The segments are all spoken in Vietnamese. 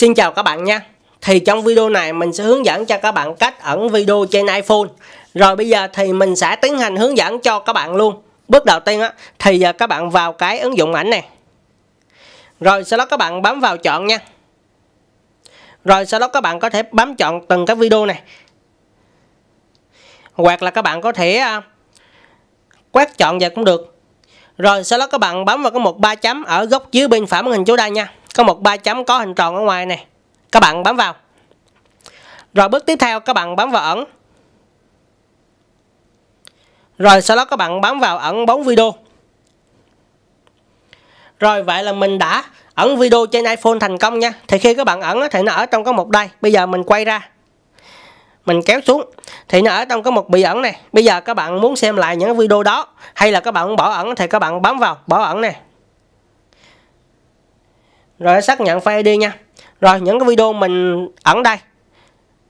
Xin chào các bạn nha Thì trong video này mình sẽ hướng dẫn cho các bạn cách ẩn video trên iPhone Rồi bây giờ thì mình sẽ tiến hành hướng dẫn cho các bạn luôn Bước đầu tiên á, thì giờ các bạn vào cái ứng dụng ảnh này Rồi sau đó các bạn bấm vào chọn nha Rồi sau đó các bạn có thể bấm chọn từng cái video này Hoặc là các bạn có thể à, quét chọn vậy cũng được Rồi sau đó các bạn bấm vào cái một ba chấm ở góc dưới bên phải màn hình chỗ đây nha có một ba chấm có hình tròn ở ngoài này các bạn bấm vào rồi bước tiếp theo các bạn bấm vào ẩn rồi sau đó các bạn bấm vào ẩn bóng video rồi vậy là mình đã ẩn video trên iPhone thành công nha thì khi các bạn ẩn thì nó ở trong có một đây bây giờ mình quay ra mình kéo xuống thì nó ở trong có một bị ẩn này bây giờ các bạn muốn xem lại những video đó hay là các bạn bỏ ẩn thì các bạn bấm vào bỏ ẩn này rồi xác nhận file ID nha rồi những cái video mình ẩn đây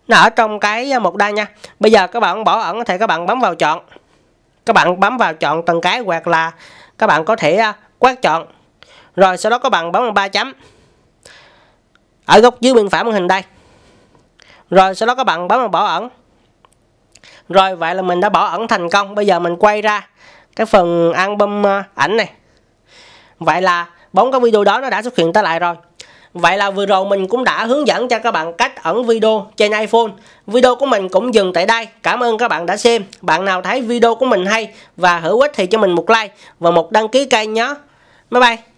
nó ở trong cái à, mục đây nha bây giờ các bạn bỏ ẩn thì các bạn bấm vào chọn các bạn bấm vào chọn từng cái hoặc là các bạn có thể à, quét chọn rồi sau đó các bạn bấm vào ba chấm ở góc dưới bên phải màn hình đây rồi sau đó các bạn bấm vào bỏ ẩn rồi vậy là mình đã bỏ ẩn thành công bây giờ mình quay ra cái phần album à, ảnh này vậy là bóng cái video đó nó đã xuất hiện trở lại rồi Vậy là vừa rồi mình cũng đã hướng dẫn cho các bạn cách ẩn video trên iPhone. Video của mình cũng dừng tại đây. Cảm ơn các bạn đã xem. Bạn nào thấy video của mình hay và hữu ích thì cho mình một like và một đăng ký kênh nhé. Bye bye.